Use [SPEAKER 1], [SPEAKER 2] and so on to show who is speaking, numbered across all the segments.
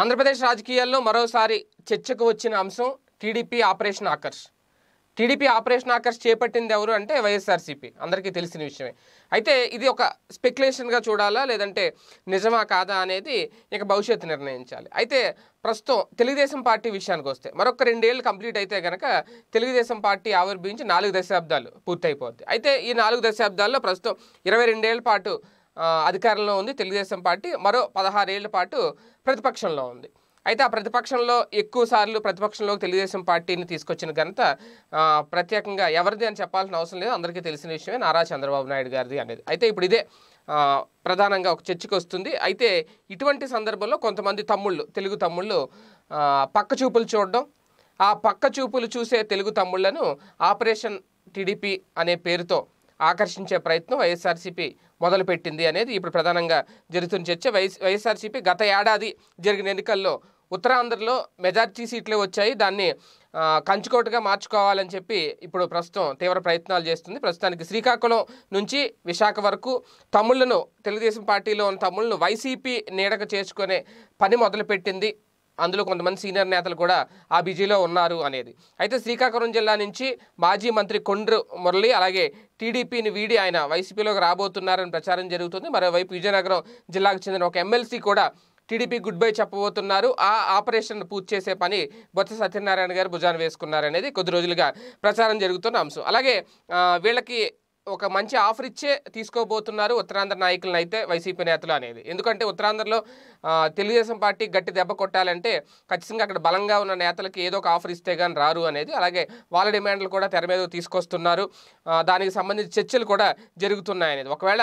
[SPEAKER 1] ఆంధ్రప్రదేశ్ రాజకీయాల్లో మరోసారి చర్చకు వచ్చిన అంశం TDP operation Aakarsh TDP operation Aakarsh చేపట్టింది ఎవరు అంటే వైఎస్ఆర్సీపీ అందరికీ తెలిసిన విషయమే అయితే ఇది ఒక స్పెక్యులేషన్గా చూడాలా లేదంటే నిజమా కాదా అనేది ఇక భవిష్యత్తు నిర్ణయించాలి అయితే ప్రస్తుతం తెలుగుదేశం పార్టీ విషయానికి వస్తే మరొక రెండేళ్ళు కంప్లీట్ అయితే కనుక తెలుగుదేశం పార్టీ ఆవిర్భవించి నాలుగు దశాబ్దాలు పూర్తయిపోద్ది అయితే ఈ నాలుగు దశాబ్దాల్లో ప్రస్తుతం ఇరవై రెండేళ్ల పాటు అధికారంలో ఉంది తెలుగుదేశం పార్టీ మరో పదహారేళ్ల పాటు ప్రతిపక్షంలో ఉంది అయితే ఆ ప్రతిపక్షంలో ఎక్కువ సార్లు ప్రతిపక్షంలో తెలుగుదేశం పార్టీని తీసుకొచ్చిన ఘనత ప్రత్యేకంగా ఎవరిది అని చెప్పాల్సిన అవసరం లేదు అందరికీ తెలిసిన విషయమే నారా చంద్రబాబు నాయుడు గారిది అనేది అయితే ఇప్పుడు ఇదే ప్రధానంగా ఒక చర్చకు వస్తుంది అయితే ఇటువంటి సందర్భంలో కొంతమంది తమ్ముళ్ళు తెలుగు తమ్ముళ్ళు పక్క చూపులు చూడడం ఆ పక్క చూపులు చూసే తెలుగు తమ్ముళ్లను ఆపరేషన్ టీడీపీ అనే పేరుతో ఆకర్షించే ప్రయత్నం వైఎస్ఆర్సీపీ మొదలుపెట్టింది అనేది ఇప్పుడు ప్రధానంగా జరుగుతున్న చర్చ వైఎస్ వైఎస్ఆర్సీపీ గత ఏడాది జరిగిన ఎన్నికల్లో ఉత్తరాంధ్రలో మెజార్టీ సీట్లే వచ్చాయి దాన్ని కంచుకోటగా మార్చుకోవాలని చెప్పి ఇప్పుడు ప్రస్తుతం తీవ్ర ప్రయత్నాలు చేస్తుంది ప్రస్తుతానికి శ్రీకాకుళం నుంచి విశాఖ వరకు తమ్ముళ్లను తెలుగుదేశం పార్టీలో ఉన్న తమ్ముళ్లను వైసీపీ నీడక చేసుకునే పని మొదలుపెట్టింది అందులో కొంతమంది సీనియర్ నేతలు కూడా ఆ బిజీలో ఉన్నారు అనేది అయితే శ్రీకాకుళం జిల్లా నుంచి మాజీ మంత్రి కొండ్రు మురళి అలాగే టీడీపీని వీడి ఆయన వైసీపీలోకి రాబోతున్నారని ప్రచారం జరుగుతుంది మరోవైపు విజయనగరం జిల్లాకు చెందిన ఒక ఎమ్మెల్సీ కూడా టీడీపీ గుడ్ బై చెప్పబోతున్నారు ఆ ఆపరేషన్ పూర్తి చేసే పని బొత్స సత్యనారాయణ గారు భుజాన్ని వేసుకున్నారనేది కొద్ది రోజులుగా ప్రచారం జరుగుతున్న అంశం అలాగే వీళ్ళకి ఒక మంచి ఆఫర్ ఇచ్చే తీసుకోబోతున్నారు ఉత్తరాంధ్ర నాయకులను అయితే వైసీపీ నేతలు అనేది ఎందుకంటే ఉత్తరాంధ్రలో తెలుగుదేశం పార్టీ గట్టి దెబ్బ కొట్టాలంటే ఖచ్చితంగా అక్కడ బలంగా ఉన్న నేతలకి ఏదో ఒక ఆఫర్ ఇస్తే కానీ రారు అనేది అలాగే వాళ్ళ డిమాండ్లు కూడా తెర మీద తీసుకొస్తున్నారు దానికి సంబంధించి చర్చలు కూడా జరుగుతున్నాయనేది ఒకవేళ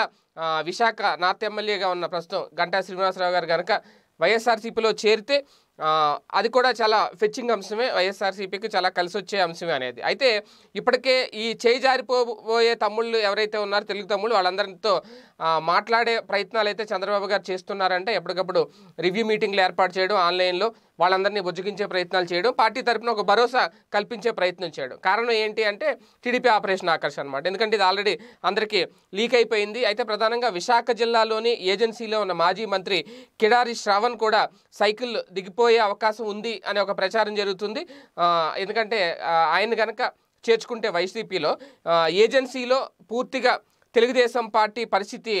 [SPEAKER 1] విశాఖ నార్త్ ఎమ్మెల్యేగా ఉన్న ప్రస్తుతం గంటా శ్రీనివాసరావు గారు కనుక వైఎస్ఆర్సీపీలో చేరితే అది కూడా చాలా ఫెచ్చింగ్ అంశమే వైఎస్ఆర్సీపీకి చాలా కలిసి వచ్చే అంశమే అనేది అయితే ఇప్పటికే ఈ చేయి జారిపోబోయే తమ్ముళ్ళు ఎవరైతే ఉన్నారో తెలుగు తమ్ముళ్ళు వాళ్ళందరితో మాట్లాడే ప్రయత్నాలు అయితే చంద్రబాబు గారు చేస్తున్నారంటే ఎప్పటికప్పుడు రివ్యూ మీటింగ్లు ఏర్పాటు చేయడం ఆన్లైన్లో వాళ్ళందరినీ బుజ్జగించే ప్రయత్నాలు చేయడం పార్టీ తరఫున ఒక భరోసా కల్పించే ప్రయత్నం చేయడం కారణం ఏంటి అంటే టీడీపీ ఆపరేషన్ ఆకర్షణ అనమాట ఎందుకంటే ఇది ఆల్రెడీ అందరికీ లీక్ అయిపోయింది అయితే ప్రధానంగా విశాఖ జిల్లాలోని ఏజెన్సీలో ఉన్న మాజీ మంత్రి కిడారి శ్రావణ్ కూడా సైకిల్ దిగిపోయే అవకాశం ఉంది అనే ఒక ప్రచారం జరుగుతుంది ఎందుకంటే ఆయన కనుక చేర్చుకుంటే వైసీపీలో ఏజెన్సీలో పూర్తిగా తెలుగుదేశం పార్టీ పరిస్థితి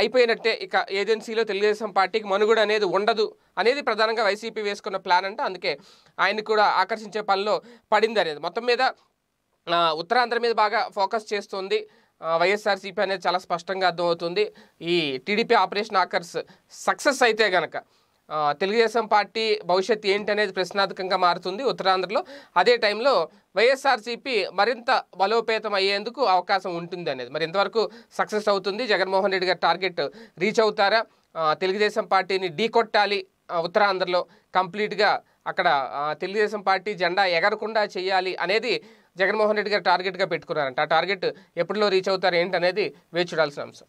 [SPEAKER 1] అయిపోయినట్టే ఇక ఏజెన్సీలో తెలుగుదేశం పార్టీకి మనుగడ అనేది ఉండదు అనేది ప్రధానంగా వైసీపీ వేసుకున్న ప్లాన్ అంటే అందుకే ఆయన కూడా ఆకర్షించే పనిలో పడింది అనేది మొత్తం మీద ఉత్తరాంధ్ర మీద బాగా ఫోకస్ చేస్తుంది వైఎస్ఆర్సీపీ అనేది చాలా స్పష్టంగా అర్థమవుతుంది ఈ టీడీపీ ఆపరేషన్ ఆకర్స్ సక్సెస్ అయితే గనక తెలుగుదేశం పార్టీ భవిష్యత్ ఏంటనేది ప్రశ్నార్థకంగా మారుతుంది ఉత్తరాంధ్రలో అదే టైంలో వైఎస్ఆర్సీపీ మరింత బలోపేతం అయ్యేందుకు అవకాశం ఉంటుంది అనేది మరి ఇంతవరకు సక్సెస్ అవుతుంది జగన్మోహన్ రెడ్డి గారి టార్గెట్ రీచ్ అవుతారా తెలుగుదేశం పార్టీని ఢీకొట్టాలి ఉత్తరాంధ్రలో కంప్లీట్గా అక్కడ తెలుగుదేశం పార్టీ జెండా ఎగరకుండా చేయాలి అనేది జగన్మోహన్ రెడ్డి గారు టార్గెట్గా పెట్టుకున్నారంట ఆ టార్గెట్ ఎప్పుడులో రీచ్ అవుతారు ఏంటనేది వేచి చూడాల్సిన అంశం